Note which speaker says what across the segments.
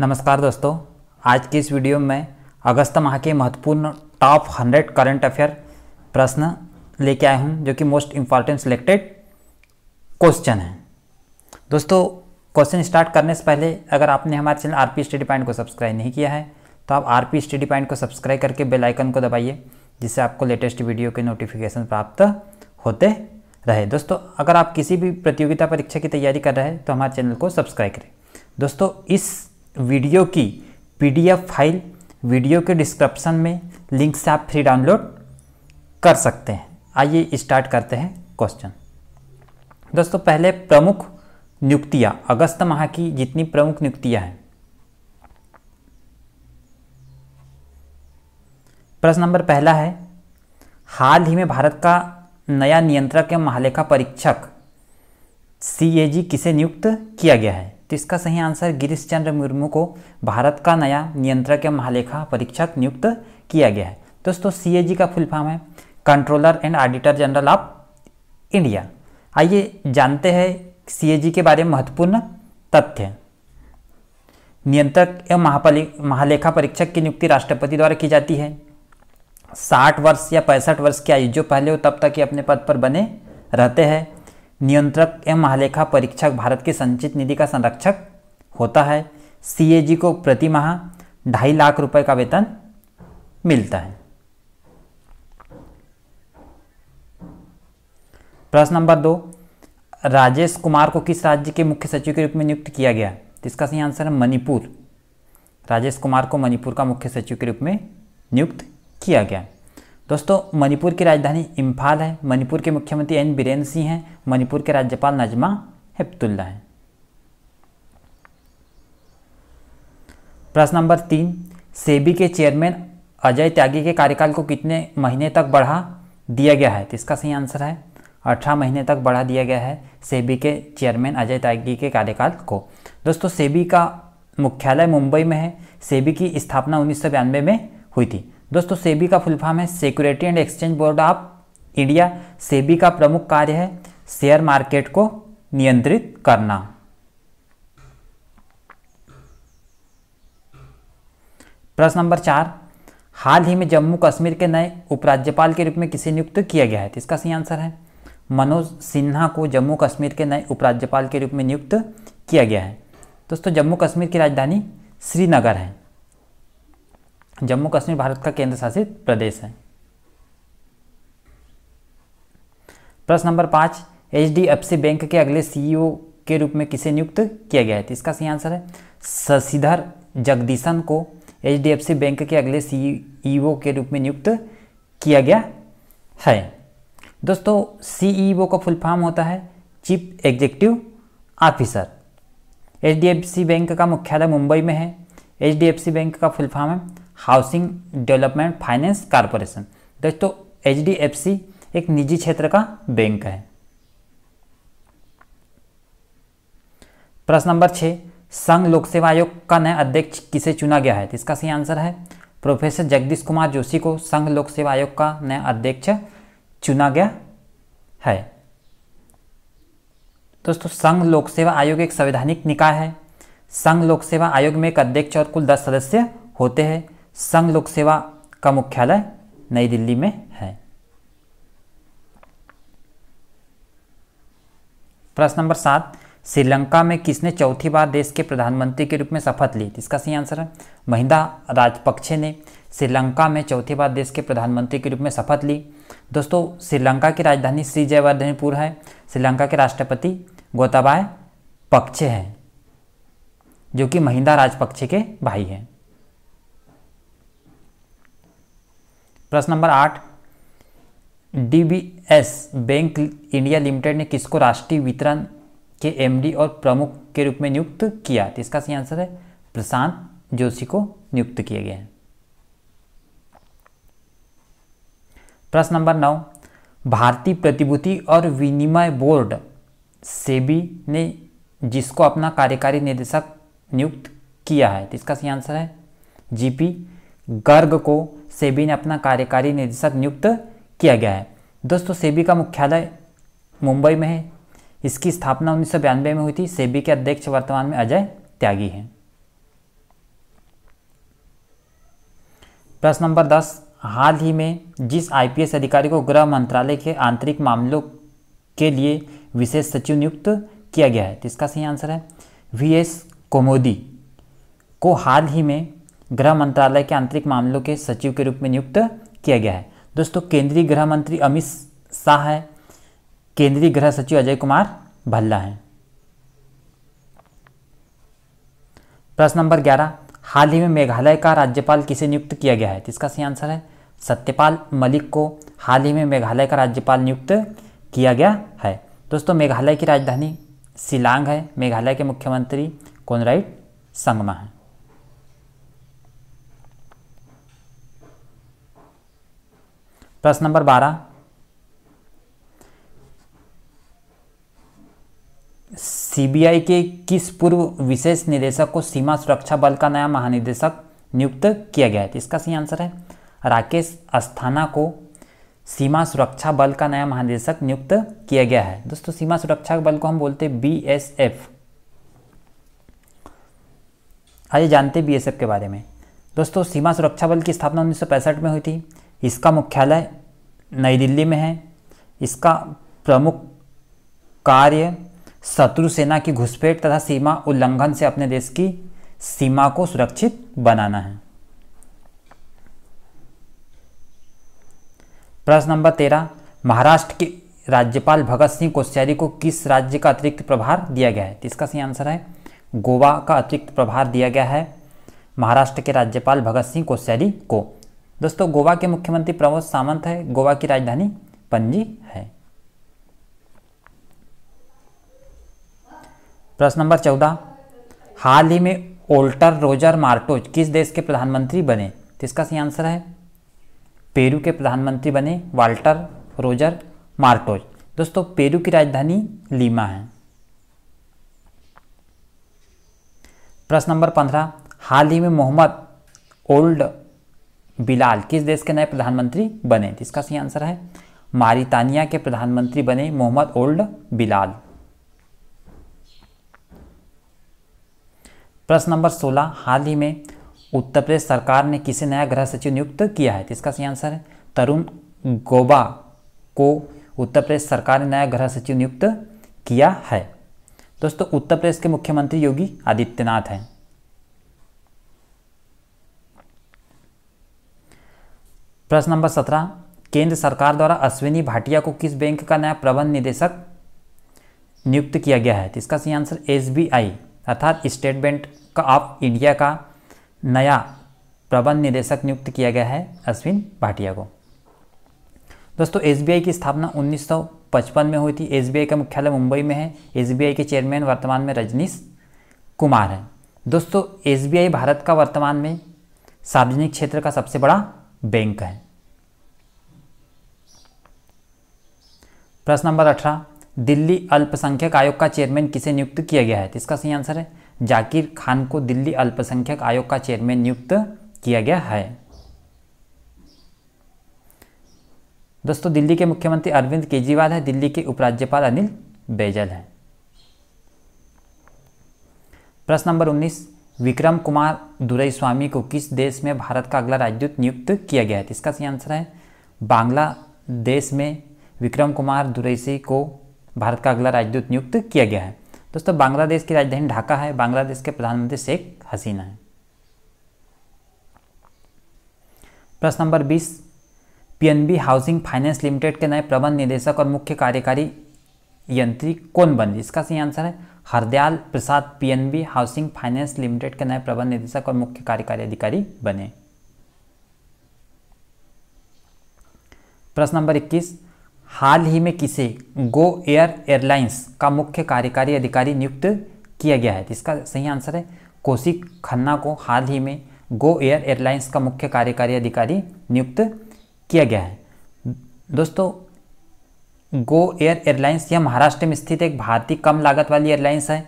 Speaker 1: नमस्कार दोस्तों आज की इस वीडियो में अगस्त माह के महत्वपूर्ण टॉप 100 करंट अफेयर प्रश्न लेके आया हूँ जो कि मोस्ट इम्पॉर्टेंट सिलेक्टेड क्वेश्चन है दोस्तों क्वेश्चन स्टार्ट करने से पहले अगर आपने हमारे channel R P study point को सब्सक्राइब नहीं किया है तो आप आर पी स्टडी पॉइंट को सब्सक्राइब करके बेल आइकन को दबाइए जिससे आपको लेटेस्ट वीडियो के नोटिफिकेशन प्राप्त होते रहे दोस्तों अगर आप किसी भी प्रतियोगिता परीक्षा की तैयारी कर रहे हैं तो हमारे चैनल को सब्सक्राइब करें दोस्तों इस वीडियो की पीडीएफ फाइल वीडियो के डिस्क्रिप्शन में लिंक से आप फ्री डाउनलोड कर सकते हैं आइए स्टार्ट करते हैं क्वेश्चन दोस्तों पहले प्रमुख नियुक्तियां अगस्त माह की जितनी प्रमुख नियुक्तियां हैं प्रश्न नंबर पहला है हाल ही में भारत का नया नियंत्रक एवं महालेखा परीक्षक सी किसे नियुक्त किया गया है तो इसका सही आंसर गिरीश चंद्र मुर्मू को भारत का नया नियंत्रक एवं महालेखा परीक्षक नियुक्त किया गया है दोस्तों सी का फुल फॉर्म है controller and auditor general of India आइए जानते हैं सी के बारे में महत्वपूर्ण तथ्य नियंत्रक एवं महापालिका महालेखा परीक्षक की नियुक्ति राष्ट्रपति द्वारा की जाती है साठ वर्ष या पैंसठ वर्ष की आयु जो पहले हो तब तक ही अपने पद पर बने रहते हैं नियंत्रक एवं महालेखा परीक्षक भारत के संचित निधि का संरक्षक होता है सीएजी को प्रति माह ढाई लाख रुपए का वेतन मिलता है प्रश्न नंबर दो राजेश कुमार को किस राज्य के मुख्य सचिव के रूप में नियुक्त किया गया इसका सही आंसर है मणिपुर राजेश कुमार को मणिपुर का मुख्य सचिव के रूप में नियुक्त किया गया दोस्तों मणिपुर की राजधानी इम्फाल है मणिपुर के मुख्यमंत्री एन बीरेन्द्र सिंह हैं मणिपुर के राज्यपाल नजमा हेप्तुल्ला हैं प्रश्न नंबर तीन सेबी के चेयरमैन अजय त्यागी के कार्यकाल को कितने महीने तक बढ़ा दिया गया है तो इसका सही आंसर है अठारह महीने तक बढ़ा दिया गया है सेबी के चेयरमैन अजय त्यागी के कार्यकाल को दोस्तों सेबी का मुख्यालय मुंबई में है सेबी की स्थापना उन्नीस में हुई थी दोस्तों सेबी का फुल फॉर्म है security and exchange board of India SEBI का प्रमुख कार्य है शेयर मार्केट को नियंत्रित करना प्रश्न नंबर चार हाल ही में जम्मू कश्मीर के नए उपराज्यपाल के रूप में किसे नियुक्त किया गया है तो इसका सही आंसर है मनोज सिन्हा को जम्मू कश्मीर के नए उपराज्यपाल के रूप में नियुक्त किया गया है दोस्तों जम्मू कश्मीर की राजधानी श्रीनगर है जम्मू कश्मीर भारत का केंद्र शासित प्रदेश है प्रश्न नंबर पाँच H D F C bank के अगले सीईओ के रूप में किसे नियुक्त किया गया है तो इसका सही आंसर है शशिधर जगदीशन को H D F C bank के अगले सीईओ के रूप में नियुक्त किया गया है दोस्तों सीईओ का फुल फॉर्म होता है chief executive officer H D F C bank का मुख्यालय मुंबई में है H D F C bank का फुल फॉर्म है हाउसिंग डेवलपमेंट फाइनेंस कॉरपोरेशन दोस्तों एच एक निजी क्षेत्र का बैंक है प्रश्न नंबर छः संघ लोक सेवा आयोग का नया अध्यक्ष किसे चुना गया है तो इसका सही आंसर है प्रोफेसर जगदीश कुमार जोशी को संघ लोक सेवा आयोग का नया अध्यक्ष चुना गया है दोस्तों संघ लोक सेवा आयोग एक संवैधानिक निकाय है संघ लोक सेवा आयोग में एक अध्यक्ष और कुल दस सदस्य होते हैं संघ लोक सेवा का मुख्यालय नई दिल्ली में है प्रश्न नंबर सात श्रीलंका में किसने चौथी बार देश के प्रधानमंत्री के रूप में शपथ ली इसका सही आंसर है महिंदा राजपक्षे ने श्रीलंका में चौथी बार देश के प्रधानमंत्री के रूप में शपथ ली दोस्तों श्रीलंका की राजधानी श्री जयवर्धनपुर है श्रीलंका के राष्ट्रपति गोताबाय पक्षे हैं जो कि महिंदा राजपक्षे के भाई हैं प्रश्न नंबर आठ डीबीएस बैंक इंडिया लिमिटेड ने किसको राष्ट्रीय वितरण के एमडी और प्रमुख के रूप में नियुक्त किया तो इसका सही आंसर है प्रशांत जोशी को नियुक्त किए गए हैं प्रश्न नंबर नौ भारतीय प्रतिभूति और विनिमय बोर्ड सेबी ने जिसको अपना कार्यकारी निदेशक नियुक्त किया है तो इसका सही आंसर है जीपी गर्ग को सेबी ने अपना कार्यकारी निदेशक नियुक्त किया गया है दोस्तों सेबी का मुख्यालय मुंबई में है इसकी स्थापना उन्नीस में हुई थी सेबी के अध्यक्ष वर्तमान में अजय त्यागी हैं प्रश्न नंबर दस हाल ही में जिस आईपीएस अधिकारी को गृह मंत्रालय के आंतरिक मामलों के लिए विशेष सचिव नियुक्त किया गया है तो इसका सही आंसर है वी एस कोमोदी को हाल ही में गृह मंत्रालय के आंतरिक मामलों के सचिव के रूप में नियुक्त किया गया है दोस्तों केंद्रीय गृह मंत्री अमित शाह है केंद्रीय गृह सचिव अजय कुमार भल्ला हैं प्रश्न नंबर ग्यारह हाल ही में मेघालय का राज्यपाल किसे नियुक्त किया गया है तो इसका सही आंसर है सत्यपाल मलिक को हाल ही में मेघालय का राज्यपाल नियुक्त किया गया है दोस्तों मेघालय की राजधानी शिलांग है मेघालय के मुख्यमंत्री कोनराइट संगमा है प्रश्न नंबर बारह सीबीआई के किस पूर्व विशेष निदेशक को सीमा सुरक्षा बल का नया महानिदेशक नियुक्त किया गया है तो इसका सही आंसर है राकेश अस्थाना को सीमा सुरक्षा बल का नया महानिदेशक नियुक्त किया गया है दोस्तों सीमा सुरक्षा बल को हम बोलते हैं बीएसएफ आइए जानते हैं बीएसएफ के बारे में दोस्तों सीमा सुरक्षा बल की स्थापना उन्नीस में हुई थी इसका मुख्यालय नई दिल्ली में है इसका प्रमुख कार्य शत्रु सेना की घुसपैठ तथा सीमा उल्लंघन से अपने देश की सीमा को सुरक्षित बनाना है प्रश्न नंबर तेरह महाराष्ट्र के राज्यपाल भगत सिंह कोश्यारी को किस राज्य का अतिरिक्त प्रभार दिया गया है तो इसका सही आंसर है गोवा का अतिरिक्त प्रभार दिया गया है महाराष्ट्र के राज्यपाल भगत सिंह कोश्यारी को दोस्तों गोवा के मुख्यमंत्री प्रमोद सावंत है गोवा की राजधानी पंजी है प्रश्न नंबर चौदह हाल ही में ओल्टर रोजर मार्टोज किस देश के प्रधानमंत्री बने इसका सही आंसर है पेरू के प्रधानमंत्री बने वाल्टर रोजर मार्टोज दोस्तों पेरू की राजधानी लीमा है प्रश्न नंबर पंद्रह हाल ही में मोहम्मद ओल्ड बिलाल किस देश के नए प्रधानमंत्री बने तो इसका सही आंसर है मारितानिया के प्रधानमंत्री बने मोहम्मद ओल्ड बिलाल प्रश्न नंबर 16 हाल ही में उत्तर प्रदेश सरकार ने किसे नया गृह सचिव नियुक्त किया है तो इसका सही आंसर है तरुण गोबा को उत्तर प्रदेश सरकार ने नया गृह सचिव नियुक्त किया है दोस्तों उत्तर प्रदेश के मुख्यमंत्री योगी आदित्यनाथ हैं प्रश्न नंबर सत्रह केंद्र सरकार द्वारा अश्विनी भाटिया को किस बैंक का नया प्रबंध निदेशक नियुक्त किया गया है तो इसका सही आंसर एस अर्थात स्टेट बैंक का ऑफ इंडिया का नया प्रबंध निदेशक नियुक्त किया गया है अश्विन भाटिया को दोस्तों एसबीआई की स्थापना 1955 में हुई थी एसबीआई का मुख्यालय मुंबई में है एसबीआई के चेयरमैन वर्तमान में रजनीश कुमार हैं दोस्तों एसबीआई भारत का वर्तमान में सार्वजनिक क्षेत्र का सबसे बड़ा बैंक है प्रश्न नंबर अठारह दिल्ली अल्पसंख्यक आयोग का चेयरमैन किसे नियुक्त किया गया है तो इसका सही आंसर है जाकिर खान को दिल्ली अल्पसंख्यक आयोग का चेयरमैन नियुक्त किया गया है दोस्तों दिल्ली के मुख्यमंत्री अरविंद केजरीवाल है दिल्ली के उपराज्यपाल अनिल बैजल हैं प्रश्न नंबर 19 विक्रम कुमार दुरई स्वामी को किस देश में भारत का अगला राजदूत नियुक्त किया गया है इसका सही आंसर है बांग्लादेश में विक्रम कुमार दुरैसी को भारत का अगला राजदूत नियुक्त किया गया है दोस्तों बांग्लादेश की राजधानी ढाका है बांग्लादेश के प्रधानमंत्री शेख हसीना है प्रश्न नंबर बीस पीएनबी हाउसिंग फाइनेंस लिमिटेड के नए प्रबंध निदेशक और मुख्य कार्यकारी यंत्री कौन बने इसका सही आंसर है Hardayal Prasad PNB housing finance limited के नए प्रबंध निदेशक और मुख्य कार्यकारी अधिकारी बने प्रश्न नंबर इक्कीस हाल ही में किसे गो एयर एयरलाइंस का मुख्य कार्यकारी अधिकारी नियुक्त किया गया है तो इसका सही आंसर है कोशिक खन्ना को हाल ही में गो एयर एयरलाइंस का मुख्य कार्यकारी अधिकारी नियुक्त किया गया है दोस्तों गो एयर एयरलाइंस यह महाराष्ट्र में स्थित एक भारतीय कम लागत वाली एयरलाइंस है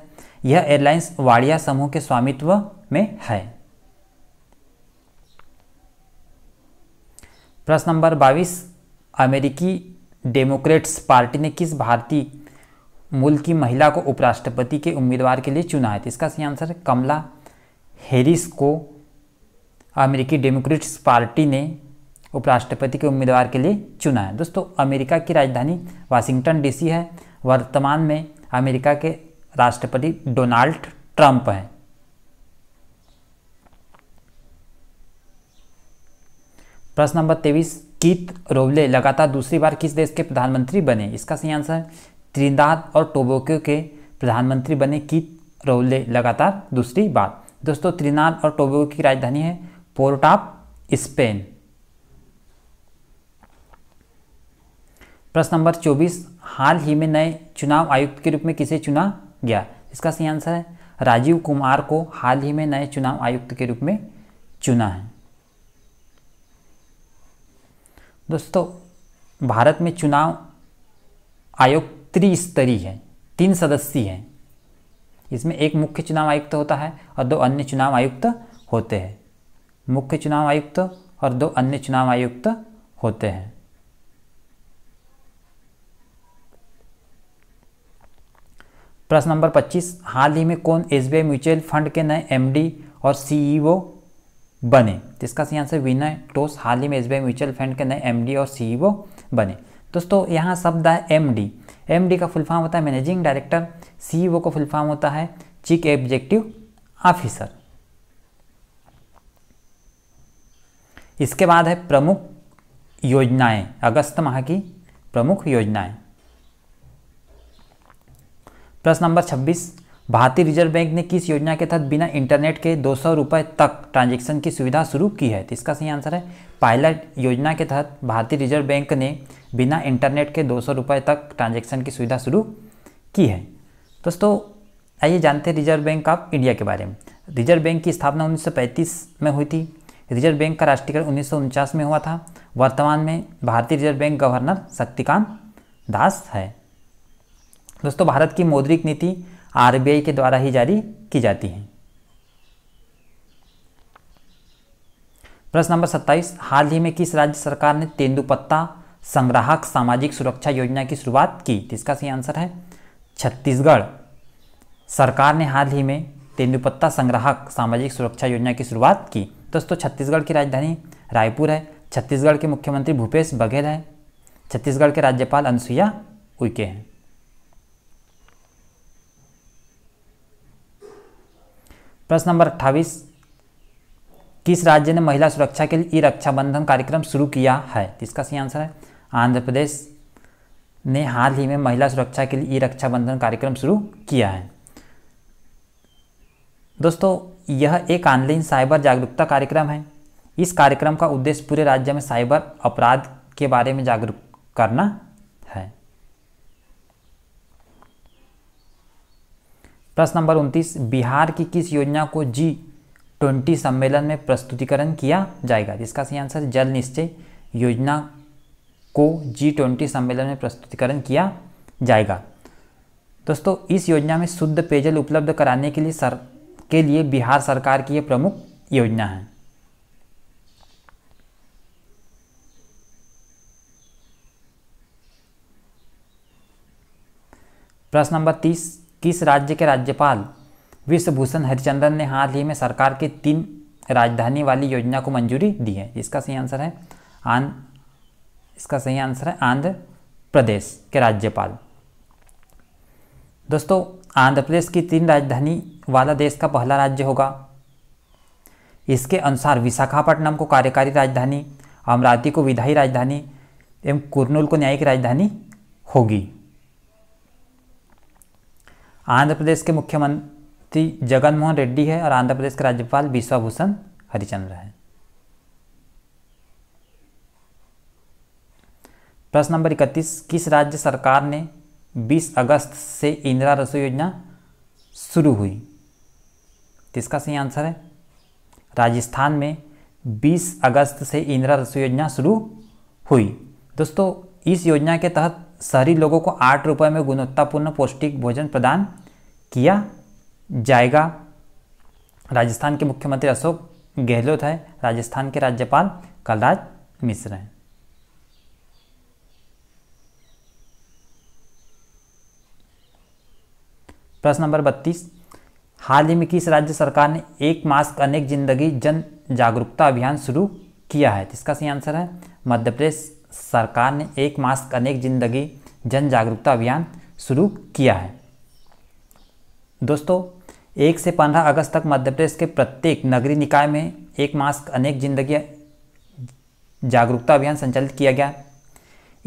Speaker 1: यह एयरलाइंस वाड़िया समूह के स्वामित्व में है प्रश्न नंबर 22 अमेरिकी डेमोक्रेट्स पार्टी ने किस भारतीय मूल की महिला को उपराष्ट्रपति के उम्मीदवार के लिए चुना है तो इसका सही आंसर है कमला हैरिस को अमेरिकी डेमोक्रेट्स पार्टी ने उपराष्ट्रपति के उम्मीदवार के लिए चुना है दोस्तों अमेरिका की राजधानी वाशिंगटन डीसी है वर्तमान में अमेरिका के राष्ट्रपति डोनाल्ड ट्रंप हैं प्रश्न नंबर तेईस जीत रोबले लगातार दूसरी बार किस देश के प्रधानमंत्री बने इसका सही आंसर त्रिंदाद और टोबोको के प्रधानमंत्री बने कीत रोबले लगातार दूसरी बार दोस्तों त्रिनाद और टोबोको की राजधानी है पोर्ट ऑफ स्पेन प्रश्न नंबर 24 हाल ही में नए चुनाव आयुक्त के रूप में किसे चुना गया इसका सही आंसर है राजीव कुमार को हाल ही में नए चुनाव आयुक्त के रूप में चुना है दोस्तों भारत में चुनाव आयोग त्रिस्तरीय है तीन सदस्यीय हैं इसमें एक मुख्य चुनाव आयुक्त होता है और दो अन्य चुनाव आयुक्त होते हैं मुख्य चुनाव आयुक्त और दो अन्य चुनाव आयुक्त होते हैं प्रश्न नंबर 25 हाल ही में कौन एसबीआई म्यूचुअल फंड के नए एमडी और सीईओ बने जिसका सी सही आंसर विनय टोस हाल ही में एस म्यूचुअल फंड के नए एम और सी e बने दोस्तों यहाँ शब्द है एम डी एम डी का फुल फॉर्म होता है मैनेजिंग डायरेक्टर सी का फुल फॉर्म होता है चीफ एग्जेक्टिव ऑफिसर इसके बाद है प्रमुख योजनाएं अगस्त माह की प्रमुख योजनाएं प्रश्न नंबर भारतीय रिजर्व बैंक ने किस योजना के तहत बिना इंटरनेट के दो सौ तक ट्रांजेक्शन की सुविधा शुरू की है तो इसका सही आंसर है पायलट योजना के तहत भारतीय रिजर्व बैंक ने बिना इंटरनेट के दो सौ तक ट्रांजेक्शन की सुविधा शुरू की है दोस्तों आइए जानते हैं रिजर्व बैंक ऑफ इंडिया के बारे में रिजर्व बैंक की स्थापना 1935 में हुई थी रिजर्व बैंक का राष्ट्रीयकरण उन्नीस में हुआ था वर्तमान में भारतीय reserve bank governor Shaktikanta Das है दोस्तों भारत की मौद्रिक नीति आरबीआई के द्वारा ही जारी की जाती हैं प्रश्न नंबर 27 हाल ही में किस राज्य सरकार ने तेंदुपत्ता संग्राहक सामाजिक सुरक्षा योजना की शुरुआत की इसका सही आंसर है छत्तीसगढ़ सरकार ने हाल ही में तेंदुपत्ता संग्राहक सामाजिक सुरक्षा योजना की शुरुआत की दोस्तों छत्तीसगढ़ की राजधानी रायपुर है छत्तीसगढ़ के मुख्यमंत्री भूपेश बघेल हैं छत्तीसगढ़ के राज्यपाल अनुसुईया उइके हैं प्रश्न नंबर अट्ठाईस किस राज्य ने महिला सुरक्षा के लिए ई रक्षाबंधन कार्यक्रम शुरू किया है इसका सही आंसर है आंध्र प्रदेश ने हाल ही में महिला सुरक्षा के लिए ई रक्षाबंधन कार्यक्रम शुरू किया है दोस्तों यह एक ऑनलाइन साइबर जागरूकता कार्यक्रम है इस कार्यक्रम का उद्देश्य पूरे राज्य में साइबर अपराध के बारे में जागरूक करना प्रश्न नंबर उनतीस बिहार की किस योजना को जी ट्वेंटी सम्मेलन में प्रस्तुतिकरण किया जाएगा जिसका सही आंसर जल निश्चय योजना को जी ट्वेंटी सम्मेलन में प्रस्तुतिकरण किया जाएगा दोस्तों इस योजना में शुद्ध पेयजल उपलब्ध कराने के लिए सर के लिए बिहार सरकार की यह प्रमुख योजना है प्रश्न नंबर तीस किस राज्य के राज्यपाल विश्वभूषण हरिचंद्रन ने हाल ही में सरकार की तीन राजधानी वाली योजना को मंजूरी दी है इसका सही आंसर है आन इसका सही आंसर है आंध्र प्रदेश के राज्यपाल दोस्तों आंध्र प्रदेश की तीन राजधानी वाला देश का पहला राज्य होगा इसके अनुसार विशाखापट्टनम को कार्यकारी राजधानी अमरावती को विधायी राजधानी एवं कुरनूल को न्यायिक राजधानी होगी आंध्र प्रदेश के मुख्यमंत्री जगनमोहन रेड्डी है और आंध्र प्रदेश के राज्यपाल बिश्वा हरिचंद्र हैं प्रश्न नंबर इकतीस किस राज्य सरकार ने 20 अगस्त से इंदिरा रसोई योजना शुरू हुई किसका सही आंसर है राजस्थान में 20 अगस्त से इंदिरा रसोई योजना शुरू हुई दोस्तों इस योजना के तहत शहरी लोगों को आठ रुपये में गुणवत्तापूर्ण पौष्टिक भोजन प्रदान किया जाएगा राजस्थान के मुख्यमंत्री अशोक गहलोत है राजस्थान के राज्यपाल कलराज मिश्र हैं प्रश्न नंबर बत्तीस हाल ही में किस राज्य सरकार ने एक मास्क अनेक जिंदगी जन जागरूकता अभियान शुरू किया है तो इसका सही आंसर है मध्य प्रदेश सरकार ने एक मास्क अनेक जिंदगी जन जागरूकता अभियान शुरू किया है दोस्तों एक से पंद्रह अगस्त तक मध्य प्रदेश के प्रत्येक नगरीय निकाय में एक मास्क अनेक जिंदगी जागरूकता अभियान संचालित किया गया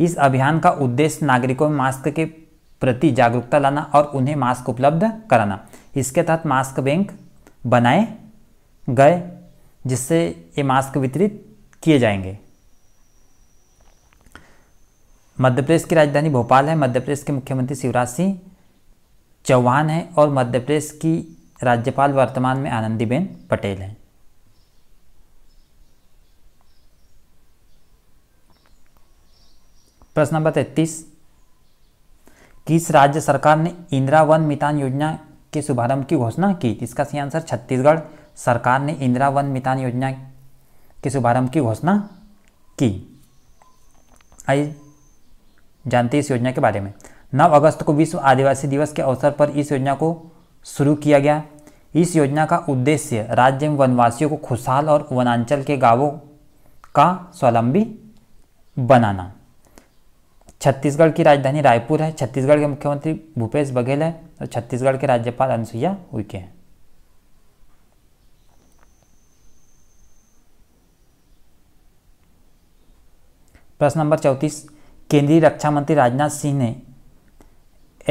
Speaker 1: इस अभियान का उद्देश्य नागरिकों में मास्क के प्रति जागरूकता लाना और उन्हें मास्क उपलब्ध कराना इसके तहत मास्क बैंक बनाए गए जिससे ये मास्क वितरित किए जाएंगे मध्य प्रदेश की राजधानी भोपाल है मध्य प्रदेश के मुख्यमंत्री शिवराज सिंह चौहान हैं और मध्य प्रदेश की राज्यपाल वर्तमान में आनंदीबेन पटेल हैं प्रश्न नंबर तैतीस किस राज्य सरकार ने इंदिरा वन मितान योजना के शुभारंभ की घोषणा की इसका सही आंसर छत्तीसगढ़ सरकार ने इंदिरा वन मितान योजना के शुभारंभ की घोषणा की आइए जानते हैं इस योजना के बारे में नौ अगस्त को विश्व आदिवासी दिवस के अवसर पर इस योजना को शुरू किया गया इस योजना का उद्देश्य राज्य में वनवासियों को खुशहाल और वनांचल के गांवों का स्वावलंबी बनाना छत्तीसगढ़ की राजधानी रायपुर है छत्तीसगढ़ के मुख्यमंत्री भूपेश बघेल है और छत्तीसगढ़ के राज्यपाल अनुसुईया उइके हैं प्रश्न नंबर चौंतीस केंद्रीय रक्षा मंत्री राजनाथ सिंह ने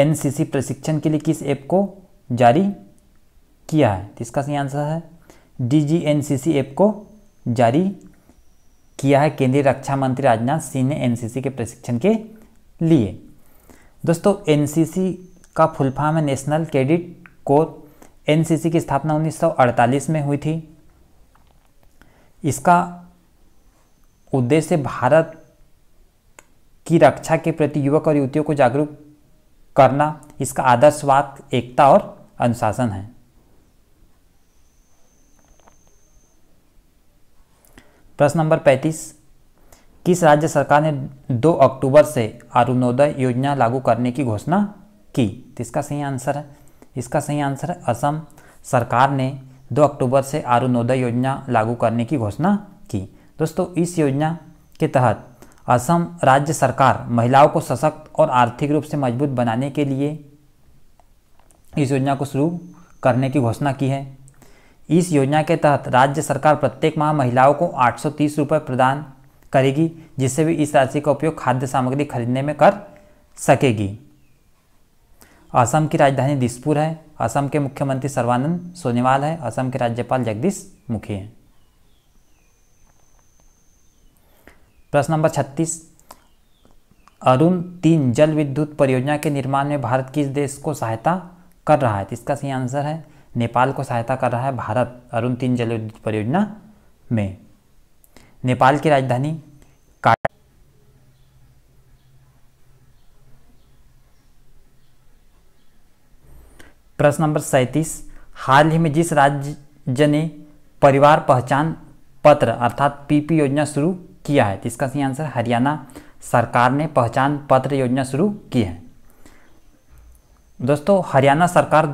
Speaker 1: एनसीसी प्रशिक्षण के लिए किस ऐप को जारी किया है तो इसका सही आंसर है डीजीएनसीसी ऐप को जारी किया है केंद्रीय रक्षा मंत्री राजनाथ सिंह ने एनसीसी के प्रशिक्षण के लिए दोस्तों एनसीसी का फुल फॉर्म है नेशनल क्रेडिट कोर एनसीसी की स्थापना 1948 में हुई थी इसका उद्देश्य भारत की रक्षा के प्रति युवक और युवतियों को जागरूक करना इसका आदर्शवाद एकता और अनुशासन है प्रश्न नंबर पैंतीस किस राज्य सरकार ने 2 अक्टूबर से अरुणोदय योजना लागू करने की घोषणा की तो इसका सही आंसर है इसका सही आंसर है असम सरकार ने 2 अक्टूबर से अरुणोदय योजना लागू करने की घोषणा की दोस्तों इस योजना के तहत असम राज्य सरकार महिलाओं को सशक्त और आर्थिक रूप से मजबूत बनाने के लिए इस योजना को शुरू करने की घोषणा की है इस योजना के तहत राज्य सरकार प्रत्येक माह महिलाओं को आठ सौ प्रदान करेगी जिससे वे इस राशि का उपयोग खाद्य सामग्री खरीदने में कर सकेगी असम की राजधानी दिसपुर है असम के मुख्यमंत्री सर्वानंद सोनेवाल है असम के राज्यपाल जगदीश मुखी हैं प्रश्न नंबर छत्तीस अरुण तीन जल विद्युत परियोजना के निर्माण में भारत किस देश को सहायता कर रहा है तो इसका सही आंसर है नेपाल को सहायता कर रहा है भारत अरुण तीन जल विद्युत परियोजना में नेपाल की राजधानी प्रश्न नंबर सैंतीस हाल ही में जिस राज्य ने परिवार पहचान पत्र अर्थात पीपी योजना शुरू किया है तो इसका सही आंसर हरियाणा सरकार ने पहचान पत्र योजना शुरू की है दोस्तों हरियाणा सरकार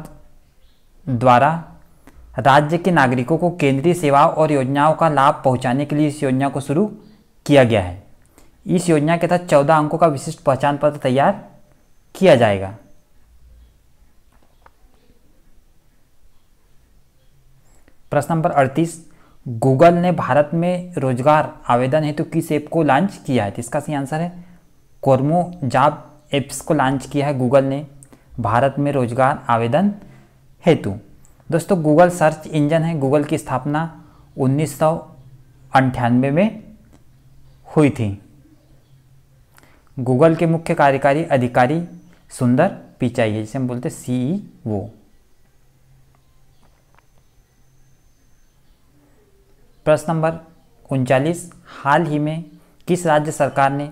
Speaker 1: द्वारा राज्य के नागरिकों को केंद्रीय सेवाओं और योजनाओं का लाभ पहुंचाने के लिए इस योजना को शुरू किया गया है इस योजना के तहत चौदह अंकों का विशिष्ट पहचान पत्र तैयार किया जाएगा प्रश्न नंबर अड़तीस गूगल ने भारत में रोजगार आवेदन हेतु तो किस ऐप को लॉन्च किया है तो इसका सही आंसर है कॉर्मो जाब एप्स को लॉन्च किया है गूगल ने भारत में रोजगार आवेदन हेतु दोस्तों गूगल सर्च इंजन है गूगल की स्थापना उन्नीस में हुई थी गूगल के मुख्य कार्यकारी अधिकारी सुंदर पिचाई है जिसे हम बोलते सी वो प्रश्न नंबर उनचालीस हाल ही में किस राज्य सरकार ने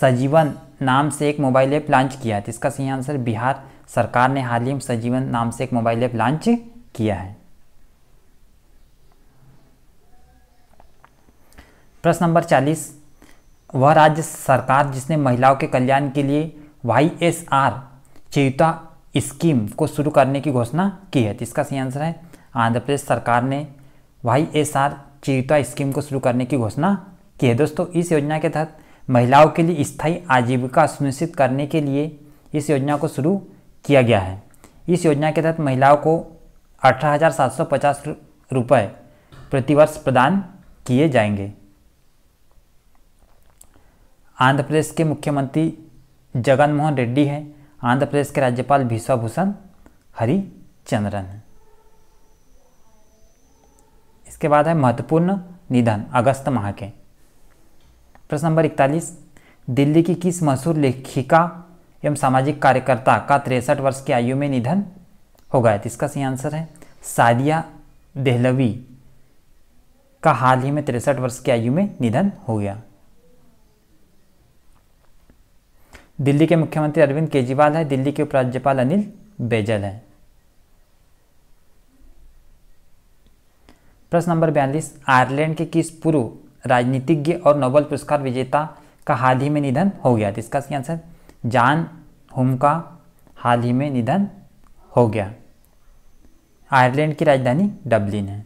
Speaker 1: सजीवन नाम से एक मोबाइल ऐप लॉन्च किया है तो इसका सही आंसर बिहार सरकार ने हाल ही में सजीवन नाम से एक मोबाइल ऐप लॉन्च किया है प्रश्न नंबर चालीस वह राज्य सरकार जिसने महिलाओं के कल्याण के लिए Y S R Cheyutha scheme को शुरू करने की घोषणा की है तो इसका सही आंसर है आंध्र प्रदेश सरकार ने Y S R Cheyutha scheme को शुरू करने की घोषणा की है दोस्तों इस योजना के तहत महिलाओं के लिए स्थायी आजीविका सुनिश्चित करने के लिए इस योजना को शुरू किया गया है इस योजना के तहत महिलाओं को अठारह हज़ार सात सौ पचास रुपये प्रतिवर्ष प्रदान किए जाएंगे आंध्र प्रदेश के मुख्यमंत्री जगनमोहन रेड्डी हैं आंध्र प्रदेश के राज्यपाल भीषा भूषण हरिचंद्रन हैं इसके बाद है महत्वपूर्ण निधन अगस्त माह के प्रश्न नंबर इकतालीस दिल्ली की किस मशहूर लेखिका एवं सामाजिक कार्यकर्ता का तिरसठ वर्ष की आयु में निधन हो गया तो इसका सही आंसर है सादिया देहलवी का हाल ही में तिरसठ वर्ष की आयु में निधन हो गया दिल्ली के मुख्यमंत्री अरविंद केजरीवाल है दिल्ली के उपराज्यपाल अनिल बैजल है प्रश्न नंबर बयालीस आयरलैंड के किस पूर्व राजनीतिज्ञ और नोबल पुरस्कार विजेता का हाल ही में निधन हो गया इसका आंसर जान हुम का हाल ही में निधन हो गया आयरलैंड की राजधानी डब्लिन है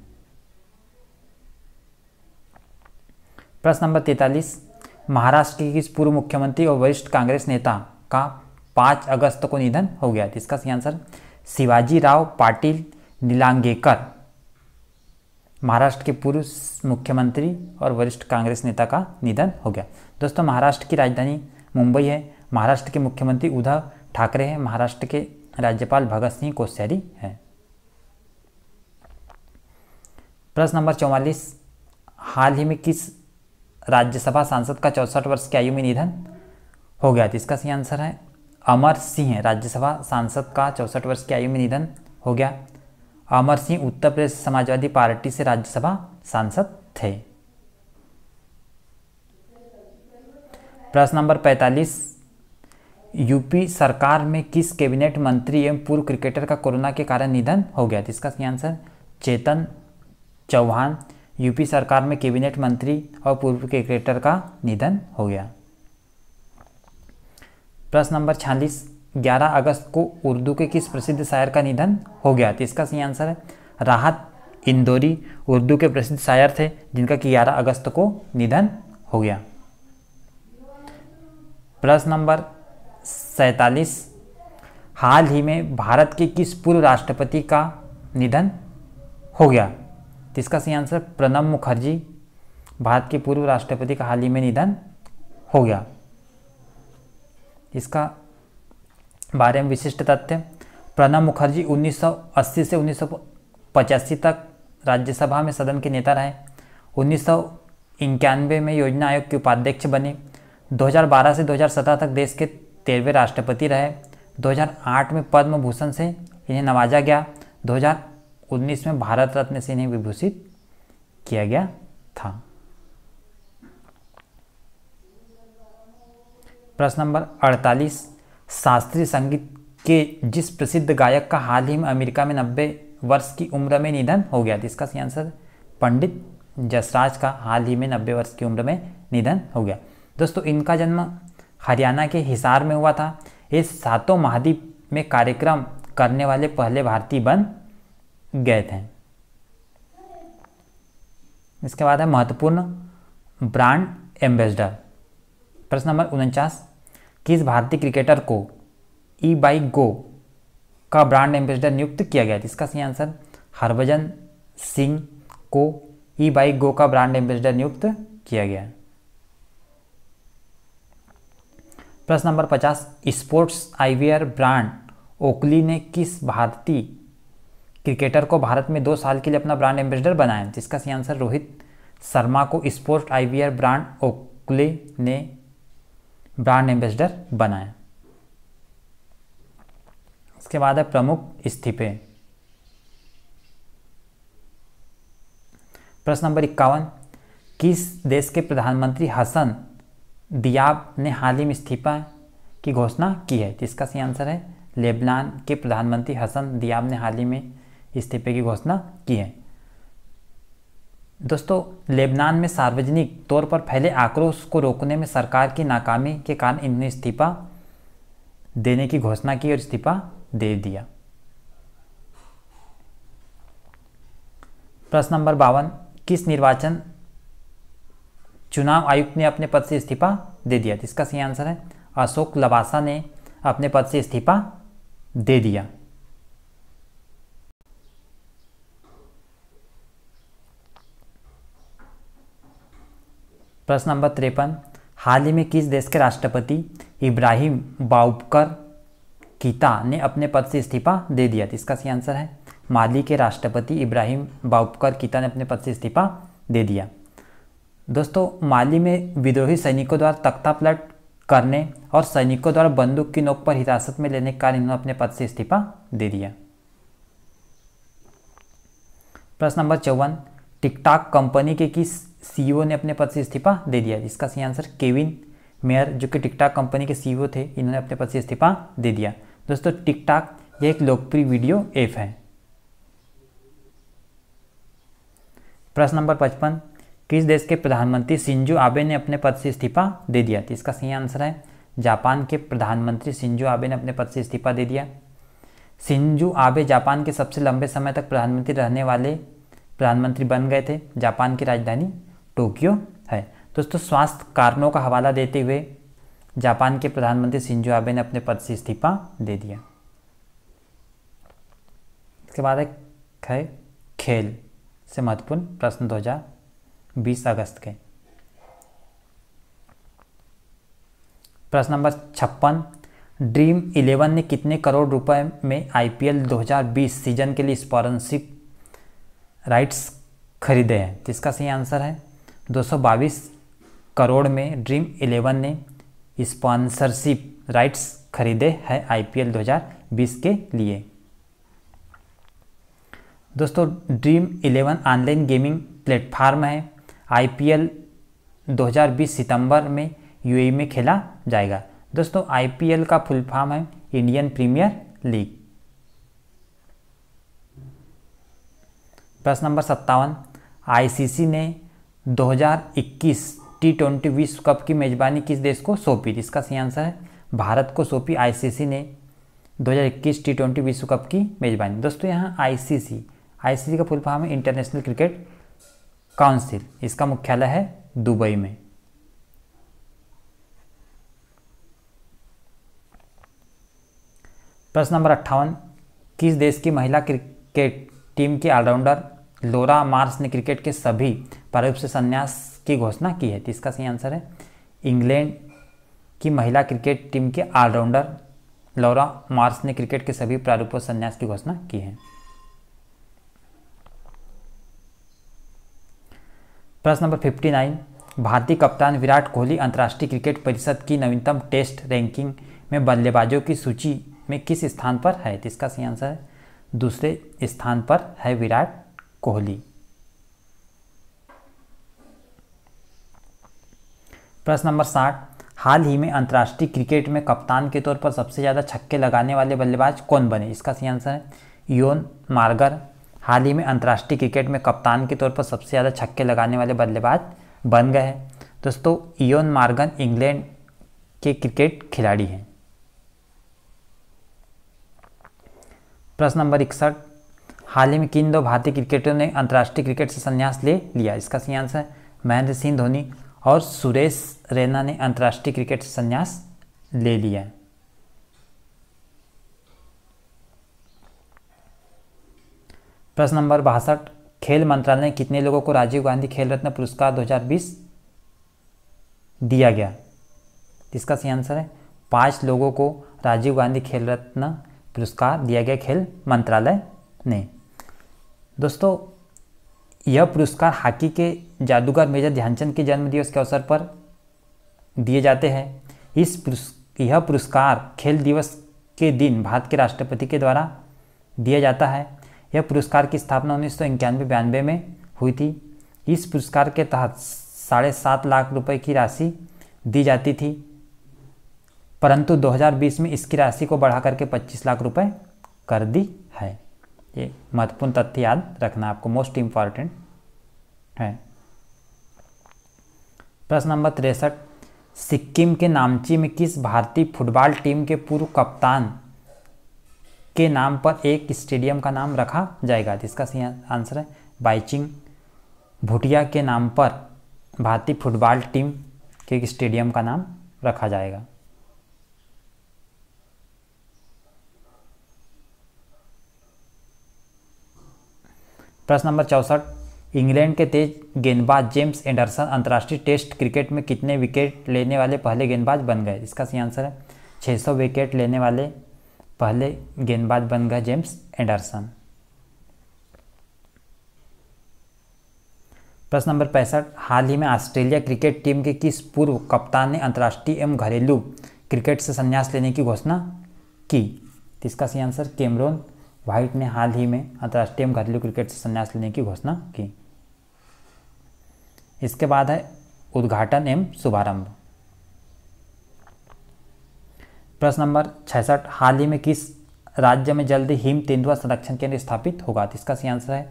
Speaker 1: प्रश्न नंबर तैतालीस महाराष्ट्र के किस पूर्व मुख्यमंत्री और वरिष्ठ कांग्रेस नेता का पाँच अगस्त को निधन हो गया इसका सही आंसर शिवाजी राव पाटिल नीलांगेकर महाराष्ट्र के पूर्व मुख्यमंत्री और वरिष्ठ कांग्रेस नेता का निधन हो गया दोस्तों महाराष्ट्र की राजधानी मुंबई है महाराष्ट्र के मुख्यमंत्री उद्धव ठाकरे हैं महाराष्ट्र के राज्यपाल भगत सिंह कोश्यारी हैं प्रश्न नंबर चौवालीस हाल ही में किस राज्यसभा सांसद का चौसठ वर्ष की आयु में निधन हो गया था तो इसका सही आंसर है अमर सिंह राज्यसभा सांसद का चौसठ वर्ष की आयु में निधन हो गया अमर सिंह उत्तर प्रदेश समाजवादी पार्टी से राज्यसभा सांसद थे प्रश्न नंबर 45 यूपी सरकार में किस कैबिनेट मंत्री एवं पूर्व क्रिकेटर का कोरोना के कारण निधन हो गया था इसका आंसर चेतन चौहान यूपी सरकार में कैबिनेट मंत्री और पूर्व क्रिकेटर का निधन हो गया प्रश्न नंबर छियालीस 11 अगस्त को उर्दू के किस प्रसिद्ध शायर का निधन हो गया तो इसका सही आंसर है राहत इंदौरी उर्दू के प्रसिद्ध शायर थे जिनका कि ग्यारह अगस्त को निधन हो गया प्रश्न नंबर सैतालीस हाल ही में भारत के किस पूर्व राष्ट्रपति का निधन हो गया इसका सही आंसर प्रणब मुखर्जी भारत के पूर्व राष्ट्रपति का हाल ही में निधन हो गया इसका बारे में विशिष्ट तथ्य प्रणब मुखर्जी 1980 से उन्नीस तक राज्यसभा में सदन के नेता रहे उन्नीस में योजना आयोग के उपाध्यक्ष बने 2012 से 2017 तक देश के तेरहवें राष्ट्रपति रहे 2008 में पद्म भूषण से इन्हें नवाजा गया 2019 में भारत रत्न से इन्हें विभूषित किया गया था प्रश्न नंबर 48 शास्त्रीय संगीत के जिस प्रसिद्ध गायक का हाल ही में अमेरिका में नब्बे वर्ष की उम्र में निधन हो गया था इसका सही आंसर पंडित जसराज का हाल ही में नब्बे वर्ष की उम्र में निधन हो गया दोस्तों इनका जन्म हरियाणा के हिसार में हुआ था ये सातों महाद्वीप में कार्यक्रम करने वाले पहले भारतीय बन गए थे इसके बाद है महत्वपूर्ण ब्रांड एम्बेसडर प्रश्न नंबर उनचास किस भारतीय क्रिकेटर को ई बाइक गो का ब्रांड एम्बेसडर नियुक्त किया गया जिसका सही आंसर हरभजन सिंह को ई बाइक गो का ब्रांड एम्बेसडर नियुक्त किया गया प्रश्न नंबर पचास स्पोर्ट्स आईवीआर ब्रांड ओकली ने किस भारतीय क्रिकेटर को भारत में दो साल के लिए अपना ब्रांड एम्बेसडर बनाया जिसका सही आंसर रोहित शर्मा को स्पोर्ट्स आईवीआर ब्रांड ओकले ने ब्रांड एम्बेसडर बनाए इसके बाद है प्रमुख इस्तीफे प्रश्न नंबर इक्यावन किस देश के प्रधानमंत्री हसन दियाब ने हाल ही में इस्तीफा की घोषणा की है जिसका सही आंसर है लेबनान के प्रधानमंत्री हसन दियाब ने हाल ही में इस्तीफे की घोषणा की है दोस्तों लेबनान में सार्वजनिक तौर पर फैले आक्रोश को रोकने में सरकार की नाकामी के कारण इन्होंने इस्तीफा देने की घोषणा की और इस्तीफा दे दिया प्रश्न नंबर बावन किस निर्वाचन चुनाव आयुक्त ने अपने पद से इस्तीफा दे दिया तो इसका सही आंसर है अशोक लवासा ने अपने पद से इस्तीफा दे दिया प्रश्न नंबर तिरपन हाल ही में किस देश के राष्ट्रपति इब्राहिम बाउबकर कीता ने अपने पद से इस्तीफा दे दिया था तो इसका सही आंसर है माली के राष्ट्रपति इब्राहिम बाउबकर कीता ने अपने पद से इस्तीफा दे दिया दोस्तों माली में विद्रोही सैनिकों द्वारा तख्ता पलट करने और सैनिकों द्वारा बंदूक की नोक पर हिरासत में लेने के कारण इन्होंने अपने पद से इस्तीफा दे दिया प्रश्न नंबर चौवन टिकटॉक कंपनी के किस सीईओ e ने अपने पद से इस्तीफा दे दिया जिसका सही आंसर केविन मेयर जो कि टिकटॉक कंपनी के सीईओ e थे इन्होंने अपने पद से इस्तीफा दे दिया दोस्तों टिकटॉक यह एक लोकप्रिय वीडियो ऐप है प्रश्न नंबर पचपन किस देश के प्रधानमंत्री सिंजू आबे ने अपने पद से इस्तीफा दे दिया तो इसका सही आंसर है जापान के प्रधानमंत्री सिंजू आबे ने अपने पद से इस्तीफा दे दिया सिंजू आबे जापान के सबसे लंबे समय तक प्रधानमंत्री रहने वाले प्रधानमंत्री बन गए थे जापान की राजधानी टोक्यो है दोस्तों स्वास्थ्य कारणों का हवाला देते हुए जापान के प्रधानमंत्री सिंजो आबे ने अपने पद से इस्तीफा दे दिया इसके बाद है खेल से महत्वपूर्ण प्रश्न बीस अगस्त के प्रश्न नंबर छप्पन ड्रीम इलेवन ने कितने करोड़ रुपए में आईपीएल 2020 सीजन के लिए स्पॉन्सरशिप राइट्स खरीदे हैं जिसका तो सही आंसर है 222 करोड़ में ड्रीम इलेवन ने स्पॉन्सरशिप राइट्स खरीदे हैं आईपीएल 2020 के लिए दोस्तों Dream Eleven online gaming platform है आईपीएल 2020 सितंबर में यूएई में खेला जाएगा दोस्तों आईपीएल का फुल फॉर्म है इंडियन प्रीमियर लीग प्रश्न नंबर सत्तावन आईसीसी ने 2021 टी ट्वेंटी विश्व कप की मेज़बानी किस देश को सौंपी इसका सही आंसर है भारत को सौंपी आईसीसी ने 2021 टी ट्वेंटी विश्व कप की मेज़बानी दोस्तों यहाँ आईसीसी आईसीसी का फुल फॉर्म है इंटरनेशनल क्रिकेट काउंसिल इसका मुख्यालय है दुबई में प्रश्न नंबर अट्ठावन किस देश की महिला क्रिकेट टीम की ऑलराउंडर लोरा मार्स ने क्रिकेट के सभी प्रारूप से संन्यास की घोषणा की है तो इसका सही आंसर है इंग्लैंड की महिला क्रिकेट टीम के ऑलराउंडर लोरा मार्स ने क्रिकेट के सभी प्रारूपों संन्यास की घोषणा की है प्रश्न नंबर 59 भारतीय कप्तान विराट कोहली अंतर्राष्ट्रीय क्रिकेट परिषद की नवीनतम टेस्ट रैंकिंग में बल्लेबाजों की सूची में किस स्थान पर है तो इसका सही आंसर है दूसरे स्थान पर है विराट कोहली प्रश्न नंबर साठ हाल ही में अंतर्राष्ट्रीय क्रिकेट में कप्तान के तौर पर सबसे ज़्यादा छक्के लगाने वाले बल्लेबाज कौन बने इसका सही आंसर है योन मार्गर हाल ही में अंतर्राष्ट्रीय क्रिकेट में कप्तान के तौर पर सबसे ज़्यादा छक्के लगाने वाले बल्लेबाज बन गए हैं दोस्तों इयोन मार्गन इंग्लैंड के क्रिकेट खिलाड़ी हैं प्रश्न नंबर इकसठ हाल ही में किन दो भारतीय क्रिकेटरों ने अंतर्राष्ट्रीय क्रिकेट से संन्यास ले लिया इसका सही आंसर है महेंद्र सिंह धोनी और सुरेश रैना ने अंतर्राष्ट्रीय क्रिकेट से संन्यास ले लिया प्रश्न नंबर बासठ खेल मंत्रालय ने कितने लोगों को राजीव गांधी खेल रत्न पुरस्कार 2020 दिया गया इसका सही आंसर है पाँच लोगों को राजीव गांधी खेल रत्न पुरस्कार दिया गया खेल मंत्रालय ने दोस्तों यह पुरस्कार हॉकी के जादूगर मेजर ध्यानचंद के जन्मदिवस के अवसर पर दिए जाते हैं इस पुरस्कार यह पुरस्कार खेल दिवस के दिन भारत के राष्ट्रपति के द्वारा दिया जाता है यह पुरस्कार की स्थापना उन्नीस सौ इक्यानवे बयानवे में हुई थी इस पुरस्कार के तहत साढ़े सात लाख रुपए की राशि दी जाती थी परंतु 2020 में इसकी राशि को बढ़ा करके 25 लाख रुपए कर दी है महत्वपूर्ण तथ्य याद रखना आपको मोस्ट इम्पॉर्टेंट है प्रश्न नंबर तिरसठ सिक्किम के नामची में किस भारतीय फुटबॉल टीम के पूर्व कप्तान के नाम पर एक स्टेडियम का नाम रखा जाएगा जिसका तो सही आंसर है बाइचिंग भुटिया के नाम पर भारतीय फुटबॉल टीम के एक स्टेडियम का नाम रखा जाएगा प्रश्न नंबर चौंसठ इंग्लैंड के तेज गेंदबाज जेम्स एंडरसन अंतर्राष्ट्रीय टेस्ट क्रिकेट में कितने विकेट लेने वाले पहले गेंदबाज बन गए इसका सही आंसर है 600 विकेट लेने वाले पहले गेंदबाज बन गए जेम्स एंडरसन प्रश्न नंबर पैंसठ हाल ही में ऑस्ट्रेलिया क्रिकेट टीम के किस पूर्व कप्तान ने अंतर्राष्ट्रीय एवं घरेलू क्रिकेट से संन्यास लेने की घोषणा की तो इसका सही आंसर कैमरोन व्हाइट ने हाल ही में अंतर्राष्ट्रीय घरेलू क्रिकेट से संन्यास लेने की घोषणा की इसके बाद है उद्घाटन एवं शुभारंभ प्रश्न नंबर छसठ हाल ही में किस राज्य में जल्द हिम तेंदुआ संरक्षण केंद्र स्थापित होगा तो इसका सही आंसर है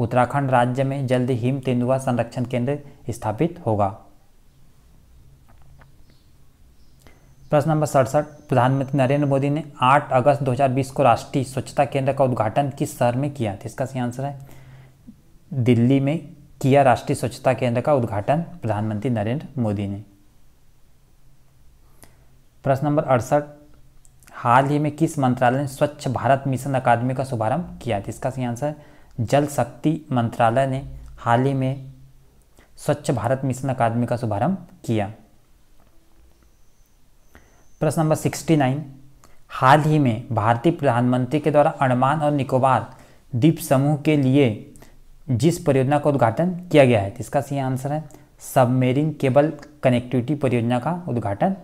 Speaker 1: उत्तराखंड राज्य में जल्द हिम तेंदुआ संरक्षण केंद्र स्थापित होगा प्रश्न नंबर सड़सठ प्रधानमंत्री नरेंद्र मोदी ने 8 अगस्त 2020 को राष्ट्रीय स्वच्छता केंद्र का उद्घाटन किस शहर में किया था तो इसका सही आंसर है दिल्ली में किया राष्ट्रीय स्वच्छता केंद्र का उद्घाटन प्रधानमंत्री नरेंद्र मोदी ने प्रश्न नंबर अड़सठ हाल ही में किस मंत्रालय ने स्वच्छ भारत मिशन अकादमी का शुभारंभ किया था तो इसका सही आंसर है जल शक्ति मंत्रालय ने हाल ही में स्वच्छ भारत मिशन अकादमी का शुभारंभ किया प्रश्न नंबर 69 हाल ही में भारतीय प्रधानमंत्री के द्वारा अंडमान और निकोबार द्वीप समूह के लिए जिस परियोजना का उद्घाटन किया गया है इसका सही आंसर है सबमेरिन केबल कनेक्टिविटी परियोजना का उद्घाटन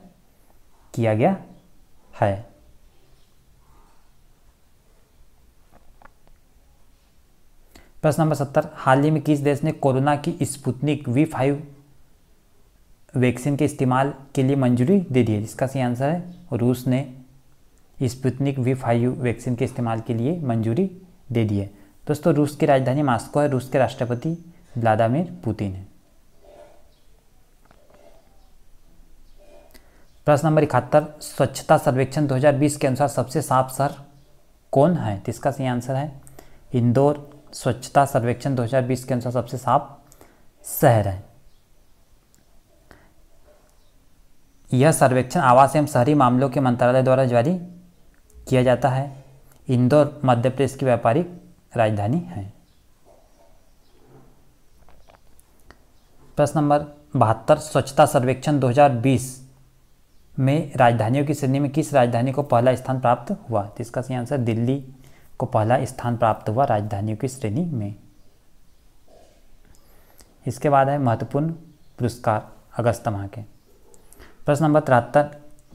Speaker 1: किया गया है प्रश्न नंबर सत्तर हाल ही में किस देश ने कोरोना की स्पुतनिक वी फाइव वैक्सीन के इस्तेमाल के लिए मंजूरी दे दी है जिसका सही आंसर है रूस ने स्पुतनिक वी फाइव वैक्सीन के इस्तेमाल के लिए मंजूरी दे दी है दोस्तों रूस की राजधानी मास्को है रूस के राष्ट्रपति व्लादिमिर पुतिन है प्रश्न नंबर इकहत्तर स्वच्छता सर्वेक्षण 2020 के अनुसार सबसे साफ सर कौन है तो इसका सही आंसर है इंदौर स्वच्छता सर्वेक्षण 2020 के अनुसार सबसे साफ शहर है यह सर्वेक्षण आवास एवं शहरी मामलों के मंत्रालय द्वारा जारी किया जाता है इंदौर मध्य प्रदेश की व्यापारिक राजधानी है प्रश्न नंबर बहत्तर स्वच्छता सर्वेक्षण 2020 में राजधानियों की श्रेणी में किस राजधानी को पहला स्थान प्राप्त हुआ जिसका तो इसका सही आंसर दिल्ली को पहला स्थान प्राप्त हुआ राजधानियों की श्रेणी में इसके बाद है महत्वपूर्ण पुरस्कार अगस्त माह के प्रश्न नंबर तिहत्तर